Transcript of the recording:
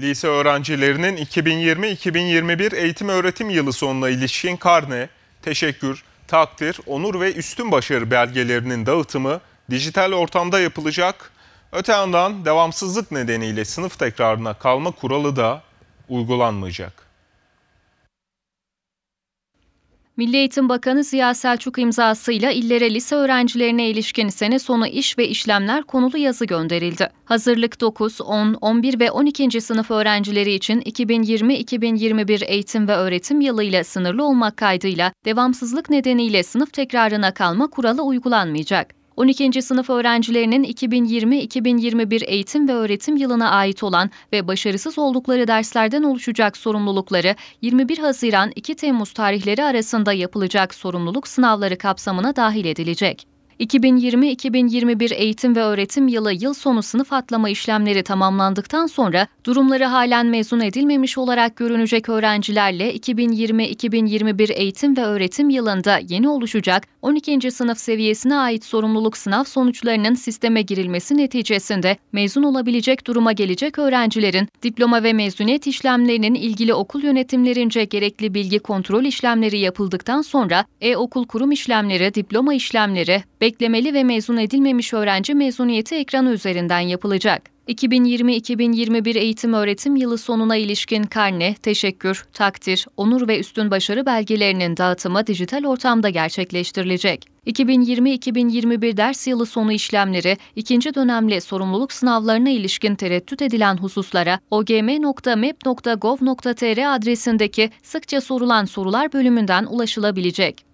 Lise öğrencilerinin 2020-2021 eğitim öğretim yılı sonuna ilişkin karne, teşekkür, takdir, onur ve üstün başarı belgelerinin dağıtımı dijital ortamda yapılacak. Öte yandan devamsızlık nedeniyle sınıf tekrarına kalma kuralı da uygulanmayacak. Milli Eğitim Bakanı Ziya Selçuk imzasıyla illere lise öğrencilerine ilişkin sene sonu iş ve işlemler konulu yazı gönderildi. Hazırlık 9, 10, 11 ve 12. sınıf öğrencileri için 2020-2021 eğitim ve öğretim yılı ile sınırlı olmak kaydıyla devamsızlık nedeniyle sınıf tekrarına kalma kuralı uygulanmayacak. 12. sınıf öğrencilerinin 2020-2021 eğitim ve öğretim yılına ait olan ve başarısız oldukları derslerden oluşacak sorumlulukları 21 Haziran 2 Temmuz tarihleri arasında yapılacak sorumluluk sınavları kapsamına dahil edilecek. 2020-2021 eğitim ve öğretim yılı yıl sonu sınıf atlama işlemleri tamamlandıktan sonra durumları halen mezun edilmemiş olarak görünecek öğrencilerle 2020-2021 eğitim ve öğretim yılında yeni oluşacak 12. sınıf seviyesine ait sorumluluk sınav sonuçlarının sisteme girilmesi neticesinde mezun olabilecek duruma gelecek öğrencilerin diploma ve mezuniyet işlemlerinin ilgili okul yönetimlerince gerekli bilgi kontrol işlemleri yapıldıktan sonra e-okul kurum işlemleri, diploma işlemleri, beklemeli ve mezun edilmemiş öğrenci mezuniyeti ekranı üzerinden yapılacak. 2020-2021 eğitim öğretim yılı sonuna ilişkin karne, teşekkür, takdir, onur ve üstün başarı belgelerinin dağıtımı dijital ortamda gerçekleştirilecek. 2020-2021 ders yılı sonu işlemleri, ikinci dönemli sorumluluk sınavlarına ilişkin tereddüt edilen hususlara ogm.mep.gov.tr adresindeki sıkça sorulan sorular bölümünden ulaşılabilecek.